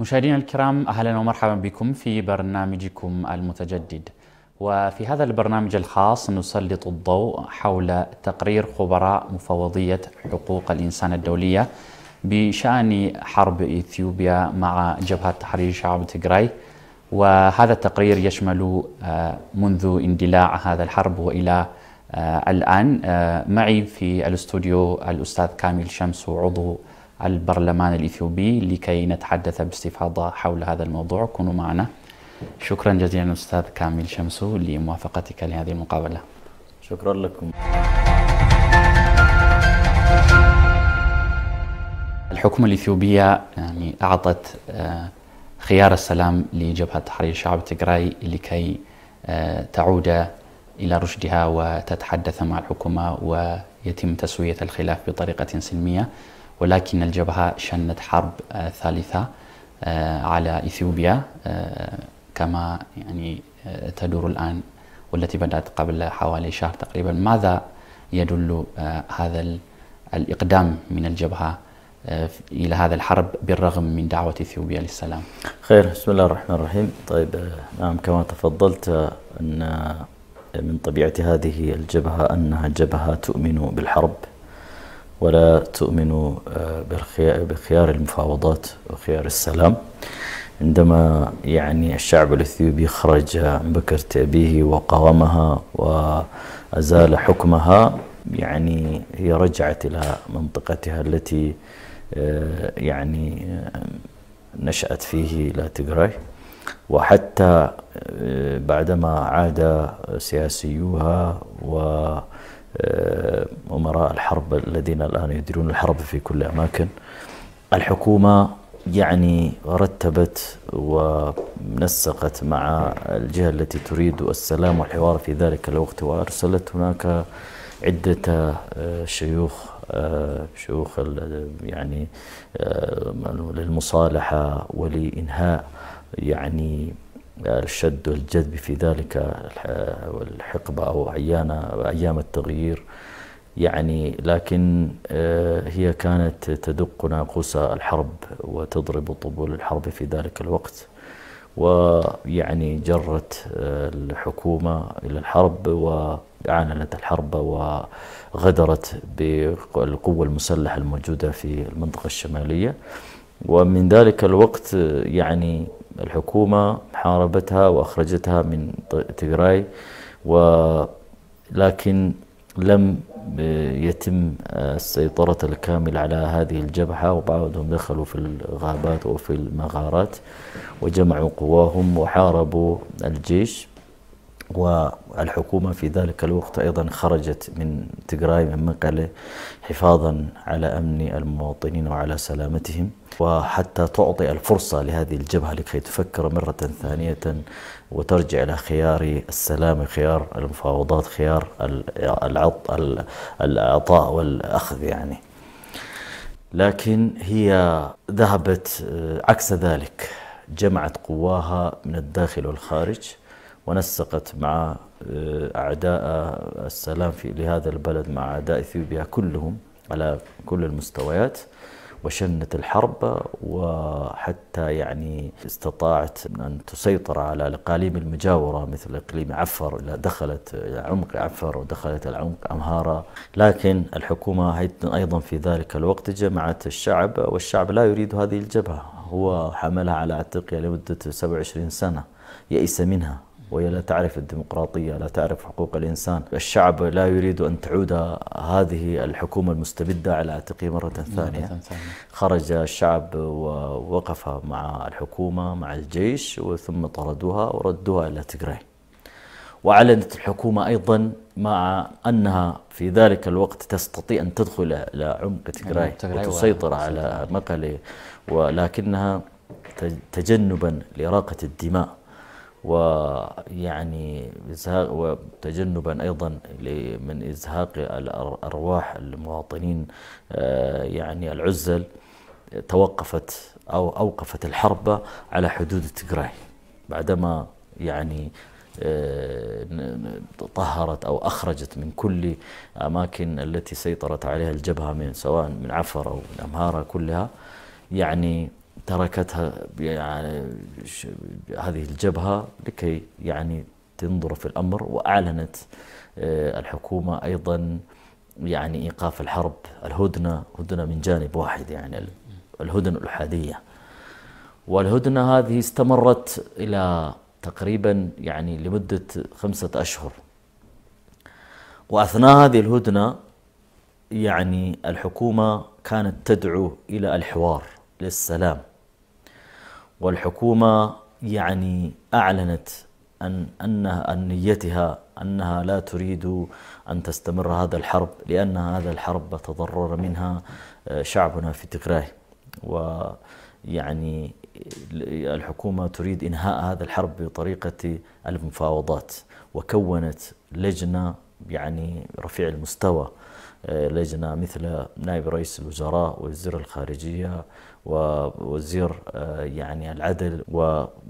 مشاهدينا الكرام اهلا ومرحبا بكم في برنامجكم المتجدد. وفي هذا البرنامج الخاص نسلط الضوء حول تقرير خبراء مفوضيه حقوق الانسان الدوليه بشان حرب اثيوبيا مع جبهه تحرير شعب تيغراي وهذا التقرير يشمل آه، منذ اندلاع هذا الحرب والى آه، الان آه، معي في الاستوديو الاستاذ كامل شمس عضو البرلمان الإثيوبي لكي نتحدث باستفاضة حول هذا الموضوع كونوا معنا شكرا جزيلا أستاذ كامل شمسو لموافقتك لهذه المقابلة شكرا لكم الحكومة الإثيوبية يعني أعطت آه، خيار السلام لجبهة تحرير شعب تجراي لكي آه، تعود إلى رشدها وتتحدث مع الحكومة ويتم تسوية الخلاف بطريقة سلمية ولكن الجبهة شنت حرب آه، ثالثة آه، على إثيوبيا آه، كما يعني تدور الآن والتي بدأت قبل حوالي شهر تقريبا ماذا يدل هذا الإقدام من الجبهة إلى هذا الحرب بالرغم من دعوة إثيوبيا للسلام خير بسم الله الرحمن الرحيم طيب نعم كما تفضلت أن من طبيعة هذه الجبهة أنها جبهة تؤمن بالحرب ولا تؤمنوا آه، بخيار المفاوضات وخيار السلام عندما يعني الشعب الإثيوبي خرج عن بكرة أبيه وقاومها وأزال حكمها يعني هي رجعت إلى منطقتها التي آه، يعني آه، نشأت فيه لا تجراي وحتى بعدما عاد سياسيوها و آه، أمراء الحرب الذين الآن يديرون الحرب في كل أماكن الحكومة يعني رتبت ونسقت مع الجهة التي تريد السلام والحوار في ذلك الوقت وأرسلت هناك عدة آه، شيوخ آه، شيوخ يعني للمصالحة ولإنهاء يعني الشد والجذب في ذلك الحقبة أو عيانة أيام التغيير يعني لكن آه، هي كانت تدق ناقوس الحرب وتضرب طبول الحرب في ذلك الوقت ويعني جرت آه، الحكومة إلى الحرب وعانلت الحرب وغدرت بالقوة المسلحة الموجودة في المنطقة الشمالية ومن ذلك الوقت يعني الحكومة حاربتها وأخرجتها من تجراي ولكن لم يتم السيطرة الكاملة على هذه الجبهة وبعضهم دخلوا في الغابات وفي المغارات وجمعوا قواهم وحاربوا الجيش والحكومة في ذلك الوقت أيضا خرجت من تجراي من مقلة حفاظا على أمن المواطنين وعلى سلامتهم وحتى تعطي الفرصة لهذه الجبهة لكي تفكر مرة ثانية وترجع إلى خيار السلام خيار المفاوضات خيار العطاء والأخذ يعني لكن هي ذهبت آه، عكس ذلك جمعت قواها من الداخل والخارج ونسقت مع آه، أعداء السلام في لهذا البلد مع أعداء إثيوبيا كلهم على كل المستويات وشنت الحرب وحتى يعني استطاعت أن تسيطر على الأقاليم المجاورة مثل إقليم عفر دخلت عمق عفر ودخلت العمق أمهارة لكن الحكومة أيضا في ذلك الوقت جمعت الشعب والشعب لا يريد هذه الجبهة هو حملها على عاتقه لمدة 27 سنة يئس منها وهي لا تعرف الديمقراطية لا تعرف حقوق الإنسان الشعب لا يريد أن تعود هذه الحكومة المستبدة على عاتقه مرة ثانية خرج الشعب ووقف مع الحكومة مع الجيش ثم طردوها وردوها إلى تجري وأعلنت الحكومة أيضا مع أنها في ذلك الوقت تستطيع أن تدخل إلى عمق تجري وتسيطر على مقلي ولكنها تجنبا لراقة الدماء ويعني إزهاق وتجنبا أيضا من إزهاق الأرواح المواطنين آه، يعني العزل توقفت أو أوقفت الحرب على حدود تجراي بعدما يعني آه، طهرت أو أخرجت من كل أماكن التي سيطرت عليها الجبهة من سواء من عفر أو من أمهارة كلها يعني تركتها يعني هذه الجبهة لكي يعني تنظر في الأمر وأعلنت آه، الحكومة أيضا يعني إيقاف الحرب الهدنة هدنة من جانب واحد يعني الهدنة الأحادية والهدنة هذه استمرت إلى تقريبا يعني لمدة خمسة أشهر وأثناء هذه الهدنة يعني الحكومة كانت تدعو إلى الحوار للسلام والحكومة يعني أعلنت أن أنها أن نيتها أنها لا تريد أن تستمر هذا الحرب لأن هذا الحرب تضرر منها آه، شعبنا في و ويعني الحكومة تريد إنهاء هذا الحرب بطريقة المفاوضات وكونت لجنة يعني رفيع المستوى آه، لجنة مثل نائب رئيس الوزراء ووزير الخارجية ووزير آه، يعني العدل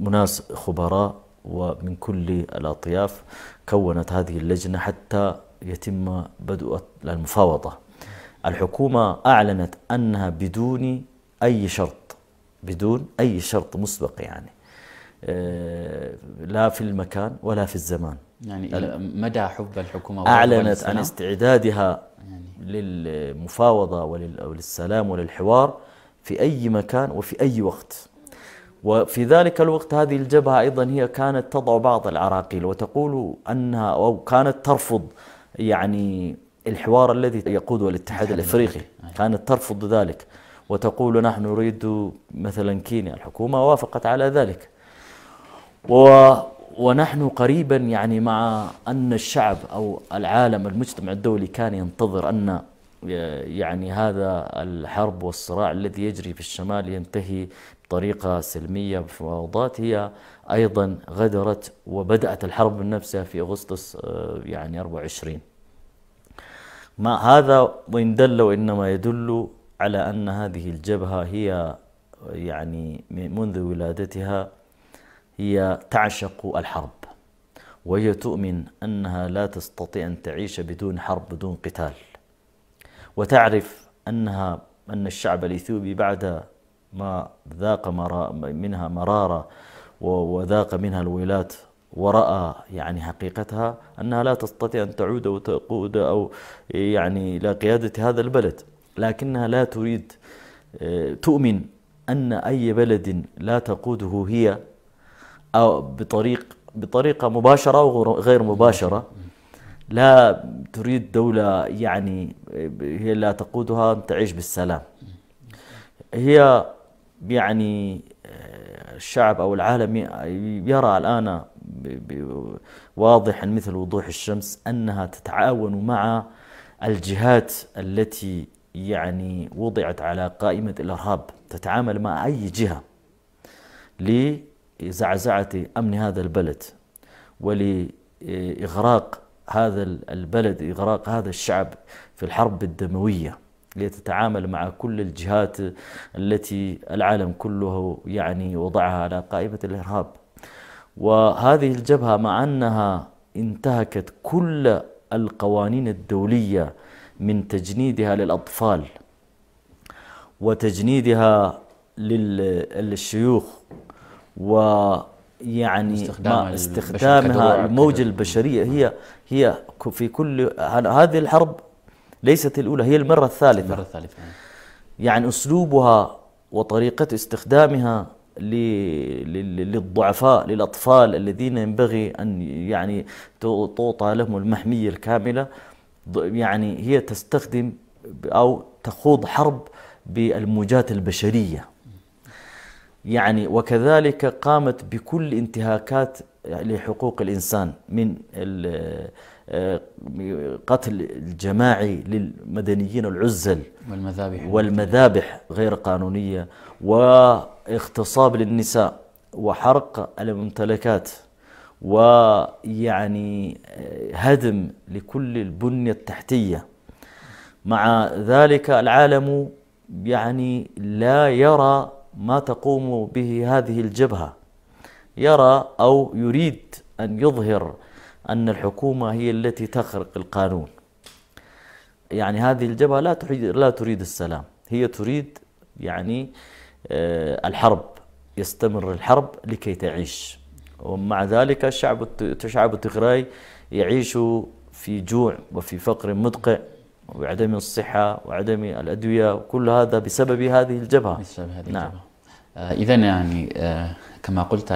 وناس خبراء ومن كل الأطياف كونت هذه اللجنة حتى يتم بدء المفاوضة الحكومة أعلنت أنها بدون أي شرط بدون أي شرط مسبق يعني آه، لا في المكان ولا في الزمان يعني مدى حب الحكومة أعلنت عن استعدادها يعني للمفاوضة وللسلام وللحوار في أي مكان وفي أي وقت وفي ذلك الوقت هذه الجبهة أيضا هي كانت تضع بعض العراقيل وتقول أنها أو كانت ترفض يعني الحوار الذي يقوده الاتحاد الافريقي كانت ترفض ذلك وتقول نحن نريد مثلا كينيا الحكومه وافقت على ذلك و ونحن قريبا يعني مع ان الشعب او العالم المجتمع الدولي كان ينتظر ان يعني هذا الحرب والصراع الذي يجري في الشمال ينتهي بطريقة سلمية بمفاوضات هي أيضا غدرت وبدأت الحرب من نفسها في أغسطس آه، يعني 24 ما هذا وإن دل وإنما يدل على أن هذه الجبهة هي يعني منذ ولادتها هي تعشق الحرب وهي تؤمن أنها لا تستطيع أن تعيش بدون حرب بدون قتال وتعرف أنها أن الشعب الإثيوبي بعد ما ذاق مرا منها مرارة وذاق منها الويلات ورأى يعني حقيقتها أنها لا تستطيع أن تعود أو تقود أو يعني إلى قيادة هذا البلد لكنها لا تريد آه، تؤمن أن أي بلد لا تقوده هي أو بطريق بطريقة مباشرة وغير مباشرة لا تريد دولة يعني هي لا تقودها تعيش بالسلام هي يعني آه، الشعب أو العالم يرى الآن واضحا مثل وضوح الشمس أنها تتعاون مع الجهات التي يعني وضعت على قائمة الإرهاب تتعامل مع أي جهة لزعزعة أمن هذا البلد ولإغراق هذا البلد إغراق هذا الشعب في الحرب الدموية لتتعامل مع كل الجهات التي العالم كله يعني وضعها على قائمة الإرهاب وهذه الجبهة مع أنها انتهكت كل القوانين الدولية من تجنيدها للأطفال وتجنيدها للشيوخ و يعني استخدام ما استخدامها الموجة البشرية هي هي في كل هذه الحرب ليست الأولى هي المرة الثالثة المرة الثالثة يعني أسلوبها وطريقة استخدامها للضعفاء للأطفال الذين ينبغي أن يعني توطى لهم المحمية الكاملة يعني هي تستخدم أو تخوض حرب بالموجات البشرية يعني وكذلك قامت بكل انتهاكات لحقوق الإنسان من آه، قتل الجماعي للمدنيين العزل والمذابح والمذابح غير قانونية واغتصاب للنساء وحرق الممتلكات ويعني آه، هدم لكل البنية التحتية مع ذلك العالم يعني لا يرى ما تقوم به هذه الجبهة يرى أو يريد أن يظهر أن الحكومة هي التي تخرق القانون يعني هذه الجبهة لا تريد لا تريد السلام هي تريد يعني آه، الحرب يستمر الحرب لكي تعيش ومع ذلك الشعب شعب تغراي يعيش في جوع وفي فقر مدقع وعدم الصحة وعدم الأدوية وكل هذا بسبب هذه الجبهة بسبب هذه نعم. الجبهة آه، إذا يعني آه، كما قلت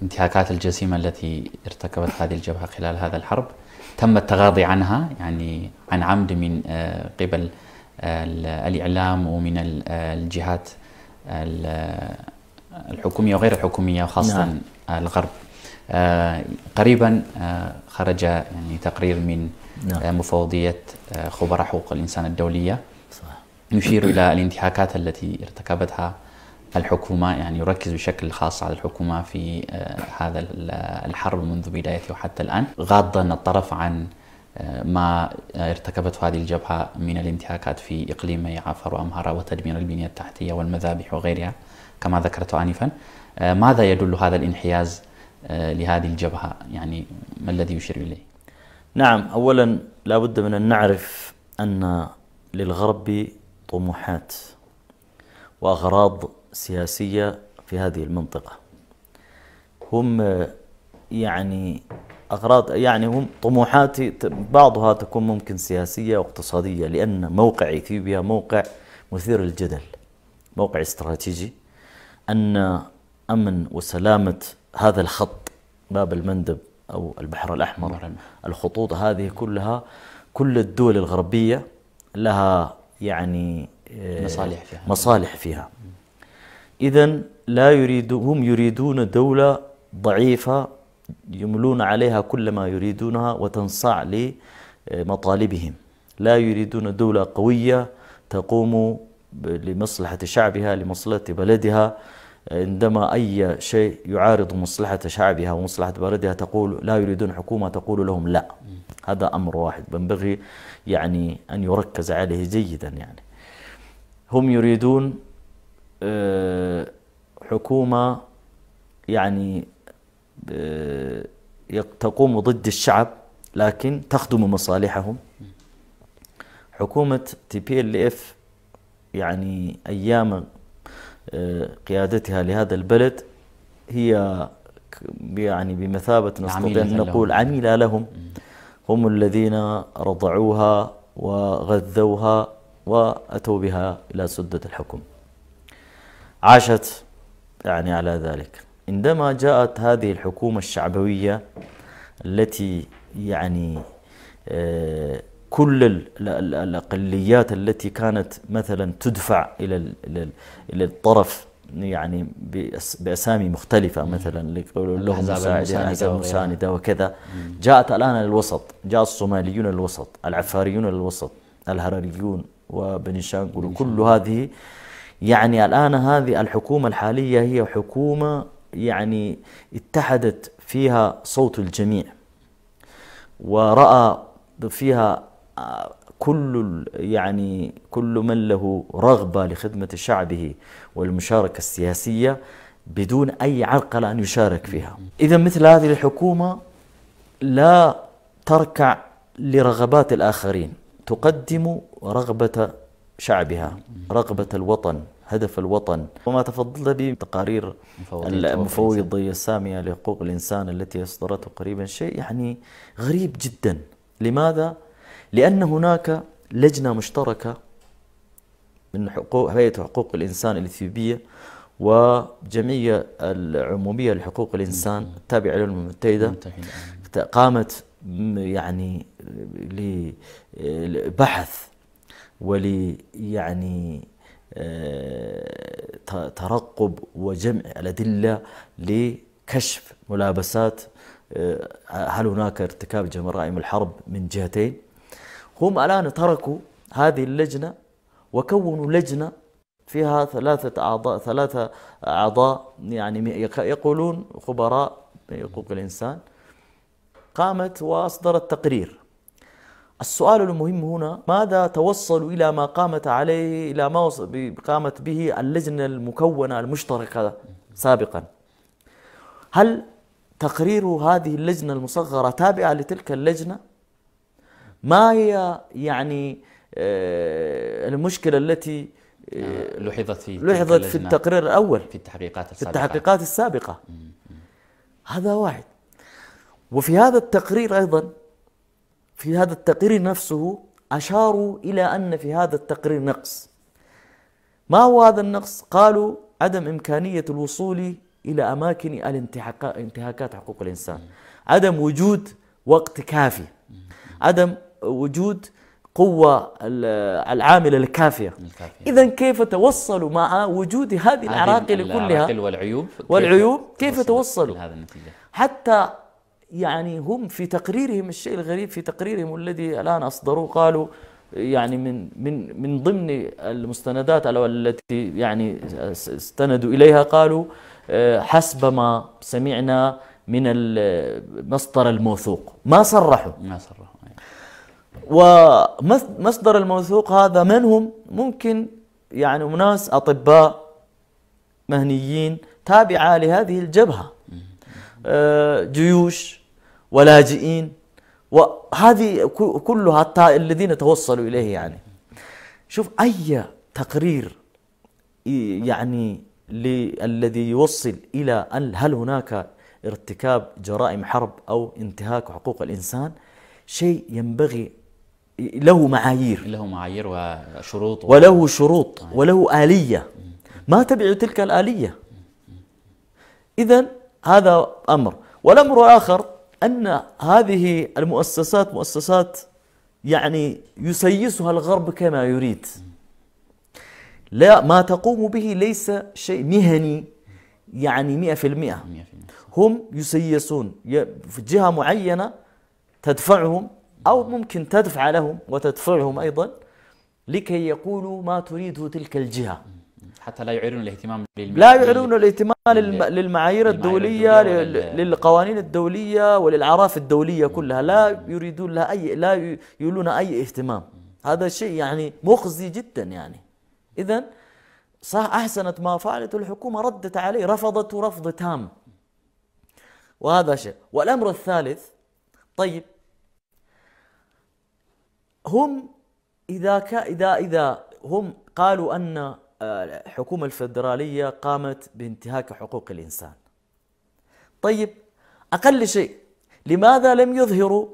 الانتهاكات الجسيمة التي ارتكبت هذه الجبهة خلال هذا الحرب تم التغاضي عنها يعني عن عمد من آه، قبل الإعلام ومن الجهات الحكومية وغير الحكومية وخاصة نعم. الغرب قريبا خرج يعني تقرير من نعم. مفوضية خبراء حقوق الإنسان الدولية صح. يشير إلى الانتهاكات التي ارتكبتها الحكومة يعني يركز بشكل خاص على الحكومة في آه، هذا آه، الحرب منذ بدايته وحتى الآن غاضا الطرف عن آه، ما ارتكبته هذه الجبهة من الانتهاكات في إقليمي عفر وأمهرة وتدمير البنية التحتية والمذابح وغيرها كما ذكرت آنفا ماذا يدل هذا الانحياز لهذه الجبهة يعني ما الذي يشير إليه؟ نعم أولا لا بد من أن نعرف أن للغرب طموحات وأغراض سياسية في هذه المنطقة هم يعني أغراض يعني هم طموحاتي بعضها تكون ممكن سياسية واقتصادية لأن موقع إثيوبيا موقع مثير للجدل موقع استراتيجي أن أمن وسلامة هذا الخط باب المندب أو البحر الأحمر الخطوط هذه كلها كل الدول الغربية لها يعني آه، مصالح فيها مصالح فيها إذا لا يريد هم يريدون دولة ضعيفة يملون عليها كل ما يريدونها وتنصاع لمطالبهم لا يريدون دولة قوية تقوم لمصلحة شعبها لمصلحة بلدها عندما أي شيء يعارض مصلحة شعبها ومصلحة بلدها تقول لا يريدون حكومة تقول لهم لا هذا أمر واحد ينبغي يعني أن يركز عليه جيدا يعني هم يريدون آه، حكومة يعني آه، تقوم ضد الشعب لكن تخدم مصالحهم حكومة تي بي ال اف يعني أيام آه، قيادتها لهذا البلد هي يعني بمثابة نستطيع أن نقول عميلة لهم هم الذين رضعوها وغذوها وأتوا بها إلى سدة الحكم عاشت يعني على ذلك عندما جاءت هذه الحكومة الشعبوية التي يعني آه، كل الأقليات التي كانت مثلا تدفع إلى إلى الطرف يعني بأسامي مختلفة مثلا لهم مساندة وكذا جاءت الآن للوسط جاء الصوماليون للوسط العفاريون للوسط الهرريون وبني شانقل وكل هذه يعني الآن هذه الحكومة الحالية هي حكومة يعني اتحدت فيها صوت الجميع ورأى فيها آه، كل يعني كل من له رغبة لخدمة شعبه والمشاركة السياسية بدون أي عرقلة أن يشارك فيها إذا مثل هذه الحكومة لا تركع لرغبات الآخرين تقدم رغبة شعبها رغبة الوطن هدف الوطن وما تفضلت به تقارير المفوضية السامية لحقوق الإنسان التي أصدرته قريبا شيء يعني غريب جدا لماذا؟ لأن هناك لجنة مشتركة من حقوق هيئة حقوق الإنسان الإثيوبية وجمعية العمومية لحقوق الإنسان التابعة للأمم المتحدة قامت يعني لبحث ول يعني آه، ترقب وجمع الأدلة لكشف ملابسات آه، هل هناك ارتكاب جرائم الحرب من جهتين هم الآن تركوا هذه اللجنة وكونوا لجنة فيها ثلاثة أعضاء ثلاثة أعضاء يعني يقولون خبراء حقوق الإنسان قامت وأصدرت تقرير السؤال المهم هنا ماذا توصلوا إلى ما قامت عليه إلى ما قامت به اللجنة المكونة المشتركة سابقا هل تقرير هذه اللجنة المصغرة تابعة لتلك اللجنة ما هي يعني آه، المشكلة التي آه، لحظت في لحظت في التقرير الأول في التحقيقات السابقة في التحقيقات السابقة هذا واحد وفي هذا التقرير أيضا في هذا التقرير نفسه أشاروا إلى أن في هذا التقرير نقص ما هو هذا النقص؟ قالوا عدم إمكانية الوصول إلى أماكن انتهاكات حقوق الإنسان عدم وجود وقت كافي عدم وجود قوة العاملة الكافية, الكافية. إذا كيف توصلوا مع وجود هذه العراقل كلها والعيوب والعيوب كيف توصلوا حتى يعني هم في تقريرهم الشيء الغريب في تقريرهم الذي الآن أصدروه قالوا يعني من من من ضمن المستندات التي يعني استندوا إليها قالوا آه، حسب ما سمعنا من المصدر الموثوق ما صرحوا ما صرحوا ومصدر الموثوق هذا من هم ممكن يعني ناس أطباء مهنيين تابعة لهذه الجبهة آه، جيوش ولاجئين وهذه كلها حتى الذين توصلوا إليه يعني شوف أي تقرير يعني الذي يوصل إلى أن هل هناك ارتكاب جرائم حرب أو انتهاك حقوق الإنسان شيء ينبغي له معايير له معايير وشروط وله شروط آه. وله آلية ما تبع تلك الآلية إذا هذا أمر والأمر الآخر أن هذه المؤسسات مؤسسات يعني يسيسها الغرب كما يريد لا ما تقوم به ليس شيء مهني يعني مئة في المئة هم يسيسون في جهة معينة تدفعهم أو ممكن تدفع لهم وتدفعهم أيضا لكي يقولوا ما تريده تلك الجهة حتى لا يعيرون الاهتمام لا يعيرون الاهتمام للمعايير الدولية للقوانين الدولية وللعراف الدولية كلها لا يريدون لها أي لا يولون أي اهتمام هذا شيء يعني مخزي جدا يعني إذا صح أحسنت ما فعلت الحكومة ردت عليه رفضته رفض تام وهذا شيء والأمر الثالث طيب هم إذا ك... إذا إذا هم قالوا أن الحكومة الفدرالية قامت بانتهاك حقوق الإنسان طيب أقل شيء لماذا لم يظهروا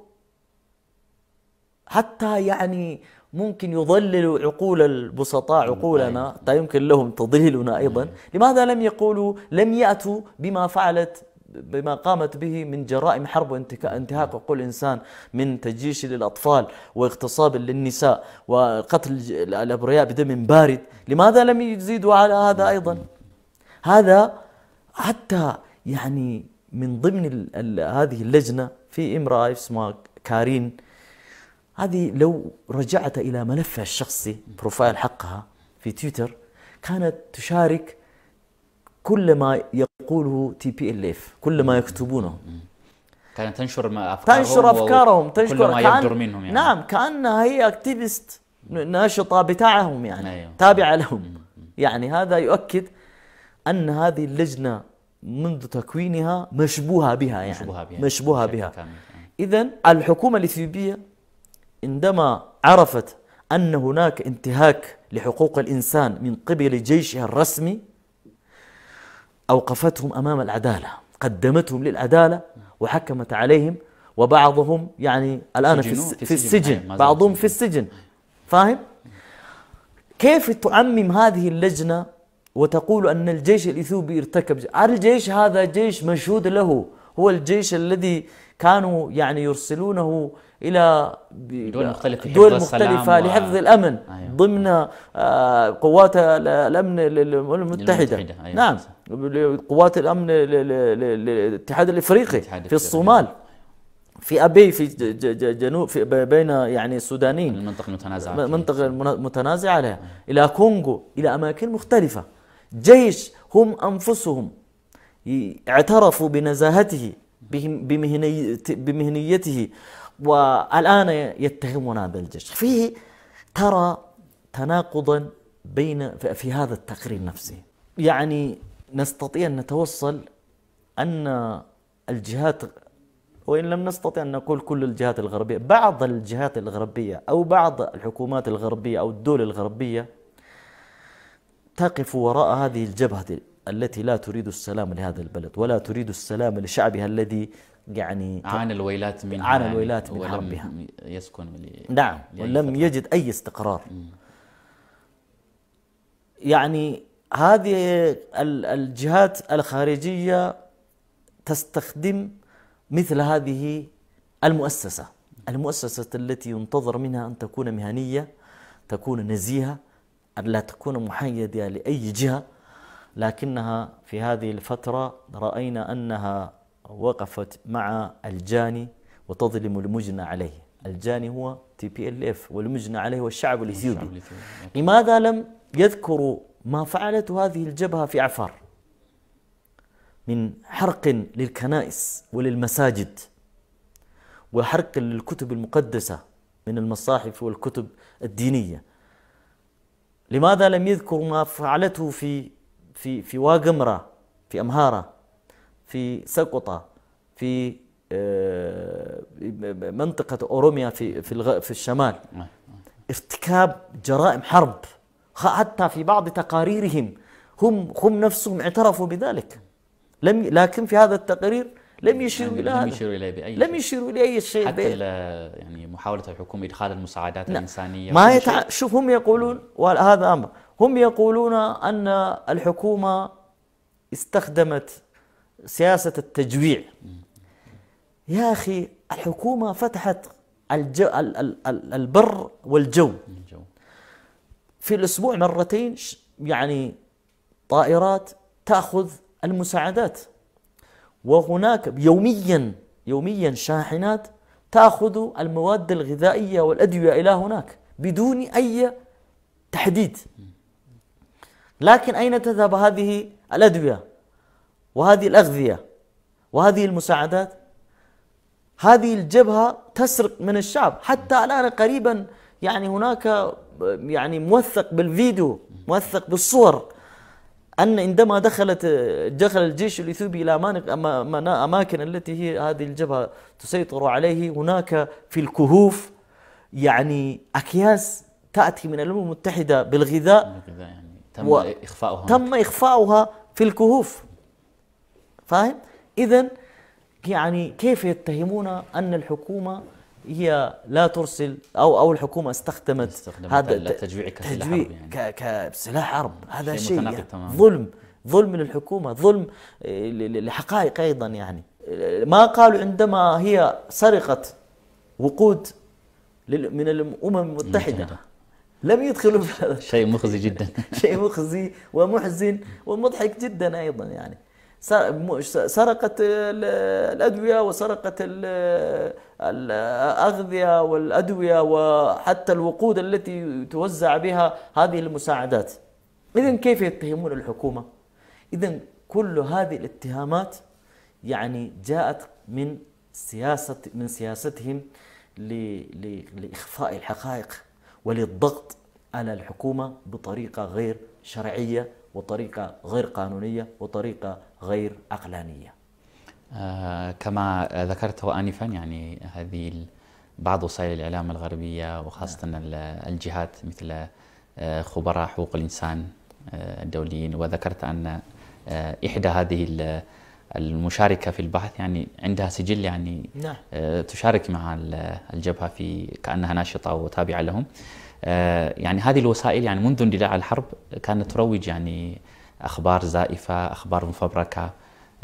حتى يعني ممكن يضللوا عقول البسطاء نعم، عقولنا طيب يمكن لهم تضليلنا أيضا نعم. لماذا لم يقولوا لم يأتوا بما فعلت بما قامت به من جرائم حرب وانتهاك حقوق الإنسان من تجيش للأطفال واغتصاب للنساء وقتل الأبرياء بدم بارد لماذا لم يزيدوا على هذا أيضا هذا حتى يعني من ضمن الـ الـ هذه اللجنة في امرأة اسمها كارين هذه لو رجعت إلى ملفها الشخصي بروفايل حقها في تويتر كانت تشارك كل ما يقوله تي بي ال اف كل ما يكتبونه كانت تنشر افكارهم تنشر افكارهم تنشر كل ما يبدر منهم يعني نعم كانها هي اكتيفست ناشطه بتاعهم يعني أيوه. تابعه لهم يعني هذا يؤكد ان هذه اللجنه منذ تكوينها مشبوهه بها يعني مشبوهه بها, يعني. مشبوهة بها. آه. اذا الحكومه الاثيوبيه عندما عرفت ان هناك انتهاك لحقوق الانسان من قبل جيشها الرسمي أوقفتهم أمام العدالة قدمتهم للعدالة وحكمت عليهم وبعضهم يعني الآن في, الس... في السجن, بعضهم في السجن فاهم؟ كيف تعمم هذه اللجنة وتقول أن الجيش الإثيوبي ارتكب الجيش هذا جيش مشهود له هو الجيش الذي كانوا يعني يرسلونه الى دول مختلفه دول مختلفه لحفظ و... أيوه. الامن أيوه. ضمن آه، قوات الامن المتحده, المتحدة. أيوه. نعم لقوات الامن للاتحاد الافريقي في الصومال في ابي في جنوب في بين يعني السودانيين المنطقه المتنازعه المنطقه المتنازعه عليها الى كونغو الى اماكن مختلفه جيش هم انفسهم اعترفوا بنزاهته بمهنيته والان يتهمنا بالجيش فيه ترى تناقضا بين في هذا التقرير نفسه يعني نستطيع أن نتوصل أن الجهات وإن لم نستطع أن نقول كل الجهات الغربية بعض الجهات الغربية أو بعض الحكومات الغربية أو الدول الغربية تقف وراء هذه الجبهة التي لا تريد السلام لهذا البلد ولا تريد السلام لشعبها الذي يعني عانى الويلات من عانى يعني الويلات من حربها يسكن نعم ولم يجد أي استقرار يعني هذه الجهات الخارجية تستخدم مثل هذه المؤسسة المؤسسة التي ينتظر منها أن تكون مهنية تكون نزيهة أن لا تكون محيدة لأي جهة لكنها في هذه الفترة رأينا أنها وقفت مع الجاني وتظلم المجنى عليه الجاني هو تي بي ال اف والمجنى عليه هو الشعب الاثيوبي لماذا لم يذكروا ما فعلته هذه الجبهة في عفار من حرق للكنائس وللمساجد وحرق للكتب المقدسة من المصاحف والكتب الدينية لماذا لم يذكر ما فعلته في في في واقمرة في أمهارة في سقطة في آه، منطقة أوروميا في في الشمال نعم. ارتكاب جرائم حرب حتى في بعض تقاريرهم هم هم نفسهم اعترفوا بذلك لم لكن في هذا التقرير لم يعني يشيروا يعني الى لم يشيروا الى باي لم يشيروا الى اي شيء حتى يعني محاوله الحكومه ادخال المساعدات لا. نعم. الانسانيه ما يتع... شوف هم يقولون وهذا امر هم يقولون ان الحكومه استخدمت سياسه التجويع يا اخي الحكومه فتحت الجو... البر والجو في الأسبوع مرتين يعني طائرات تأخذ المساعدات وهناك يوميا يوميا شاحنات تأخذ المواد الغذائية والأدوية إلى هناك بدون أي تحديد لكن أين تذهب هذه الأدوية وهذه الأغذية وهذه المساعدات هذه الجبهة تسرق من الشعب حتى الآن قريبا يعني هناك يعني موثق بالفيديو موثق بالصور أن عندما دخلت دخل الجيش الإثيوبي إلى أماكن التي هي هذه الجبهة تسيطر عليه هناك في الكهوف يعني أكياس تأتي من الأمم المتحدة بالغذاء يعني تم إخفاؤها تم إخفاؤها في الكهوف فاهم؟ إذا يعني كيف يتهمون أن الحكومة هي لا ترسل او او الحكومه استخدمت, استخدمت هذا التجويع كسلاح تجويع حرب يعني. كسلاح حرب هذا شيء, شيء يعني ظلم ظلم للحكومه ظلم آه، للحقائق ايضا يعني ما قالوا عندما هي سرقت وقود من الامم المتحده لم يدخلوا في هذا شيء مخزي جدا شيء مخزي ومحزن ومضحك جدا ايضا يعني سرقت الادويه وسرقت الاغذيه والادويه وحتى الوقود التي توزع بها هذه المساعدات. اذا كيف يتهمون الحكومه؟ اذا كل هذه الاتهامات يعني جاءت من سياسه من سياستهم لاخفاء الحقائق وللضغط على الحكومه بطريقه غير شرعيه وطريقة غير قانونية وطريقة غير عقلانية آه كما ذكرته آنفا يعني هذه بعض وسائل الإعلام الغربية وخاصة آه. الجهات مثل آه، خبراء حقوق الإنسان آه، الدوليين وذكرت أن آه، إحدى هذه المشاركة في البحث يعني عندها سجل يعني نعم. تشارك مع الجبهة في كأنها ناشطة وتابعة لهم آه، يعني هذه الوسائل يعني منذ اندلاع الحرب كانت تروج يعني اخبار زائفه، اخبار مفبركه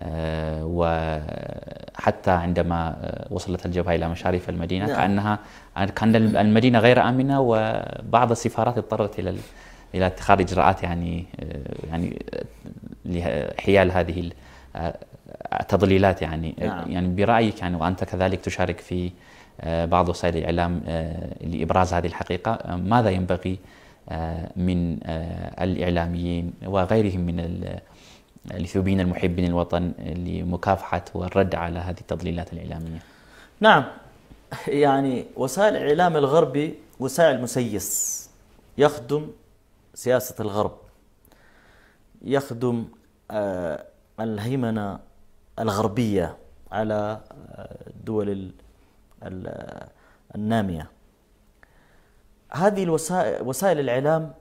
آه، وحتى عندما وصلت الجبهه الى مشارف المدينه نعم. كانها كان المدينه غير امنه وبعض السفارات اضطرت الى الى اتخاذ اجراءات يعني آه، يعني لحيال هذه التضليلات يعني نعم. يعني برايك يعني وانت كذلك تشارك في آه، بعض وسائل الإعلام آه، لإبراز هذه الحقيقة آه، ماذا ينبغي من الإعلاميين وغيرهم من الإثيوبيين المحبين الوطن لمكافحة والرد على هذه التضليلات الإعلامية نعم يعني وسائل الإعلام الغربي وسائل مسيس يخدم سياسة الغرب يخدم الهيمنة الغربية على دول النامية هذه وسائل الإعلام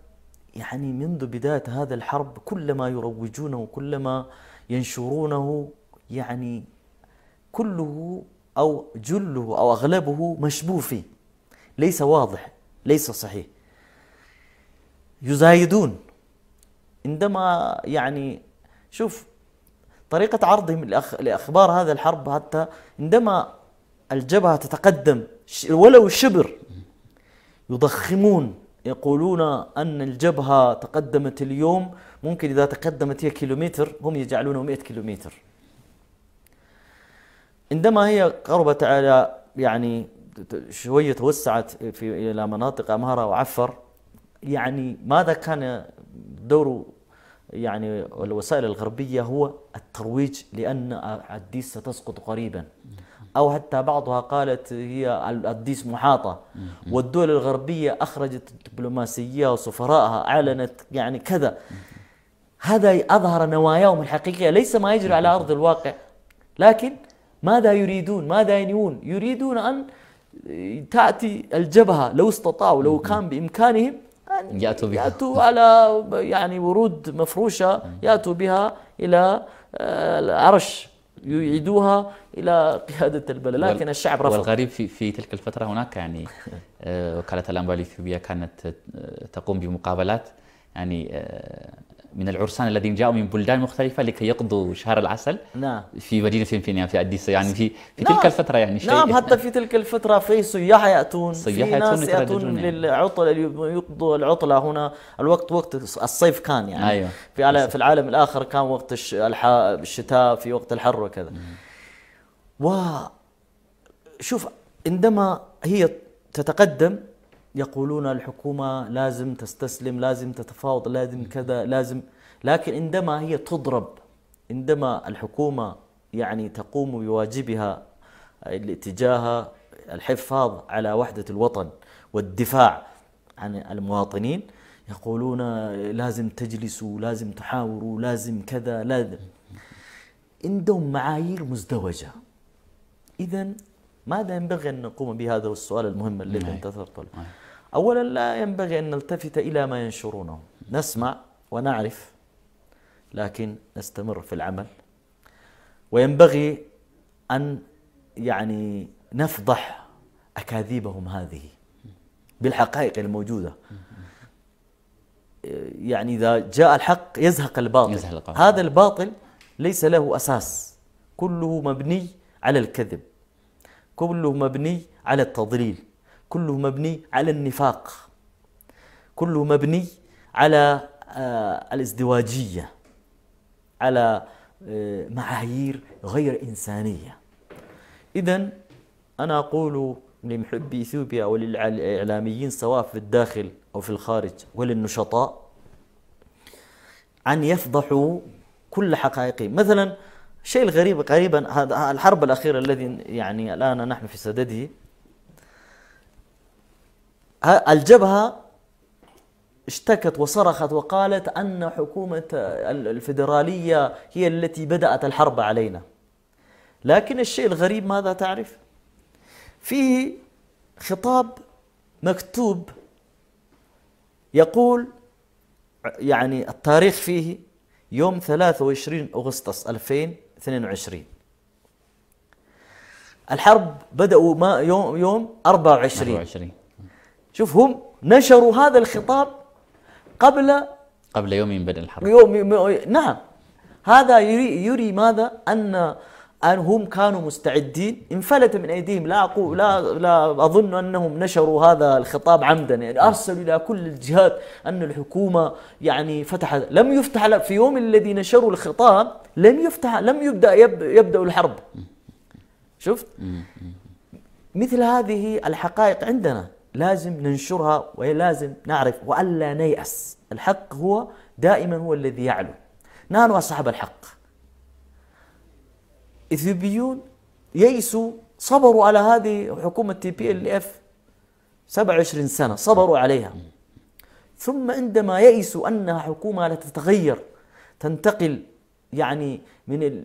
يعني منذ بداية هذا الحرب كلما يروجونه كلما ينشرونه يعني كله أو جله أو أغلبه مشبوه فيه ليس واضح ليس صحيح يزايدون عندما يعني شوف طريقة عرضهم لأخبار هذا الحرب حتى عندما الجبهة تتقدم ولو شبر يضخمون يقولون أن الجبهة تقدمت اليوم ممكن إذا تقدمت هي كيلومتر هم يجعلونه 100 كيلومتر عندما هي قربت على يعني شوية توسعت في إلى مناطق أمهرة وعفر يعني ماذا كان دور يعني الوسائل الغربية هو الترويج لأن عديس ستسقط قريبا أو حتى بعضها قالت هي الديس محاطة والدول الغربية أخرجت دبلوماسية وسفراءها أعلنت يعني كذا هذا أظهر نواياهم الحقيقية ليس ما يجري على أرض الواقع لكن ماذا يريدون ماذا ينوون يريدون أن تأتي الجبهة لو استطاعوا لو كان بإمكانهم أن يأتوا, بها. يأتوا على يعني ورود مفروشة يأتوا بها إلى آه، العرش يعيدوها الى قياده البلد لكن الشعب رفض والغريب في في تلك الفتره هناك يعني آه، وكاله الانباء الاثيوبيه كانت آه، تقوم بمقابلات يعني آه، من العرسان الذين جاءوا من بلدان مختلفه لكي يقضوا شهر العسل نعم في مدينه فنفين في اديسا يعني في في نعم. تلك الفتره يعني شيء نعم حتى في تلك الفتره في سياح ياتون سياح في ناس ياتون يعني. للعطله يقضوا العطله هنا الوقت وقت الصيف كان يعني أيوة. في على في العالم الاخر كان وقت الشتاء في وقت الحر وكذا و شوف عندما هي تتقدم يقولون الحكومة لازم تستسلم لازم تتفاوض لازم كذا لازم لكن عندما هي تضرب عندما الحكومة يعني تقوم بواجبها تجاه الحفاظ على وحدة الوطن والدفاع عن المواطنين يقولون لازم تجلسوا لازم تحاوروا لازم كذا لازم عندهم معايير مزدوجة إذا ماذا ينبغي أن نقوم بهذا السؤال المهم الذي نعم. انت له نعم. أولا لا ينبغي أن نلتفت إلى ما ينشرونه نسمع ونعرف لكن نستمر في العمل وينبغي أن يعني نفضح أكاذيبهم هذه بالحقائق الموجودة يعني إذا جاء الحق يزهق الباطل, يزهق الباطل. هذا الباطل ليس له أساس كله مبني على الكذب كله مبني على التضليل كله مبني على النفاق كله مبني على آه، الازدواجية على آه، معايير غير إنسانية إذا أنا أقول لمحبي إثيوبيا وللإعلاميين سواء في الداخل أو في الخارج وللنشطاء أن يفضحوا كل حقائقهم مثلا شيء الغريب قريبا هذا الحرب الأخيرة الذي يعني الآن نحن في سدده الجبهة اشتكت وصرخت وقالت أن حكومة الفيدرالية هي التي بدأت الحرب علينا لكن الشيء الغريب ماذا تعرف؟ فيه خطاب مكتوب يقول يعني التاريخ فيه يوم 23 أغسطس 2022 الحرب بدأوا ما يوم يوم 24 24 شوف هم نشروا هذا الخطاب قبل قبل يوم بدء الحرب يوم نعم هذا يري يري ماذا ان أن هم كانوا مستعدين انفلت من أيديهم لا أقول لا لا أظن أنهم نشروا هذا الخطاب عمدا يعني أرسلوا إلى كل الجهات أن الحكومة يعني فتحت لم يفتح في يوم الذي نشروا الخطاب لم يفتح لم يبدأ يب يبدأ الحرب شفت مثل هذه الحقائق عندنا لازم ننشرها ولازم نعرف وألا نيأس الحق هو دائما هو الذي يعلو نحن أصحاب الحق إثيوبيون ييسوا صبروا على هذه حكومة تي بي ال اف 27 سنة صبروا عليها ثم عندما يئسوا أنها حكومة لا تتغير تنتقل يعني من ال...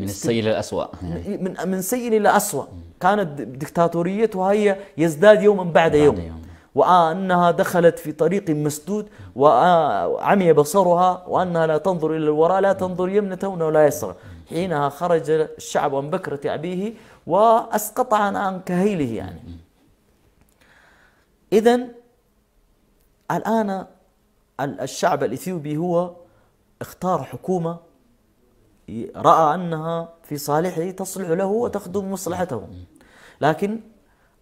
من السيء الى الاسوء من من سيء الى اسوء كانت دكتاتوريتها هي يزداد يوما بعد يوم, بعد يوم. وأنها دخلت في طريق مسدود وعمي بصرها وأنها لا تنظر إلى الوراء لا تنظر يمنة ولا يسرى حينها خرج الشعب عن بكرة أبيه وأسقط عن عن كهيله يعني إذا الآن الشعب الإثيوبي هو اختار حكومة رأى أنها في صالحه تصلح له وتخدم مصلحته لكن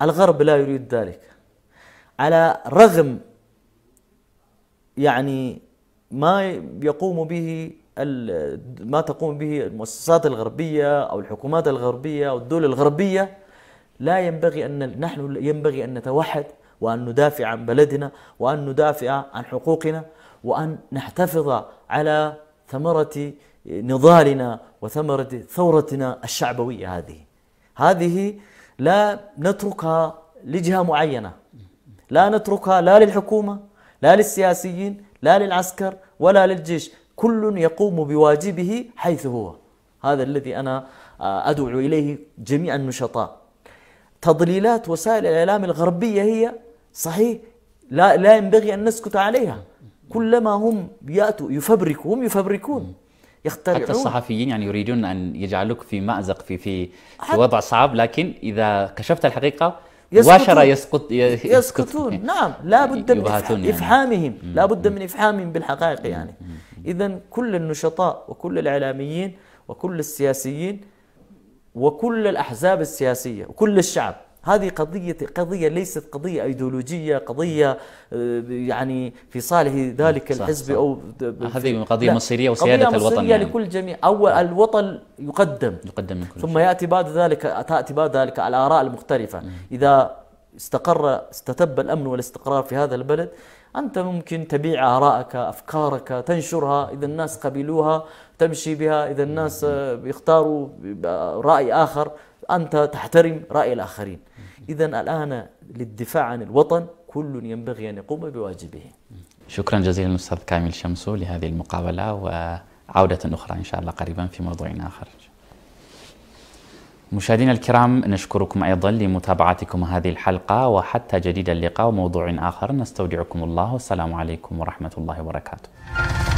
الغرب لا يريد ذلك على رغم يعني ما يقوم به ما تقوم به المؤسسات الغربية أو الحكومات الغربية أو الدول الغربية لا ينبغي أن نحن ينبغي أن نتوحد وأن ندافع عن بلدنا وأن ندافع عن حقوقنا وأن نحتفظ على ثمرة نضالنا وثمرة ثورتنا الشعبوية هذه هذه لا نتركها لجهة معينة لا نتركها لا للحكومة لا للسياسيين لا للعسكر ولا للجيش كل يقوم بواجبه حيث هو هذا الذي أنا آه، أدعو إليه جميع النشطاء تضليلات وسائل الإعلام الغربية هي صحيح لا, لا ينبغي أن نسكت عليها كلما هم يأتوا يفبركوا هم يفبركون يخترعون حتى الصحفيين يعني يريدون ان يجعلوك في مازق في في, في وضع صعب لكن اذا كشفت الحقيقه مباشره يسقط يسقطون, يسقطون. نعم لا بد من يعني. افحامهم مم. لا بد من افحامهم بالحقائق يعني اذا كل النشطاء وكل الاعلاميين وكل السياسيين وكل الاحزاب السياسيه وكل الشعب هذه قضية قضية ليست قضية أيديولوجية قضية آه، يعني في صالح ذلك الحزب أو هذه قضية مصيرية وسيادة قضية الوطن يعني. مصيرية يعني. لكل جميع أول نعم. الوطن يقدم يقدم من كل ثم شيء. يأتي بعد ذلك تأتي بعد ذلك الآراء المختلفة م. إذا استقر استتب الأمن والاستقرار في هذا البلد أنت ممكن تبيع آراءك أفكارك تنشرها إذا الناس قبلوها تمشي بها إذا الناس آه، يختاروا رأي آخر أنت تحترم رأي الآخرين إذا الآن للدفاع عن الوطن كل ينبغي أن يقوم بواجبه شكرا جزيلا أستاذ كامل شمسو لهذه المقابلة وعودة أخرى إن شاء الله قريبا في موضوع آخر مشاهدينا الكرام نشكركم أيضا لمتابعتكم هذه الحلقة وحتى جديد اللقاء وموضوع آخر نستودعكم الله والسلام عليكم ورحمة الله وبركاته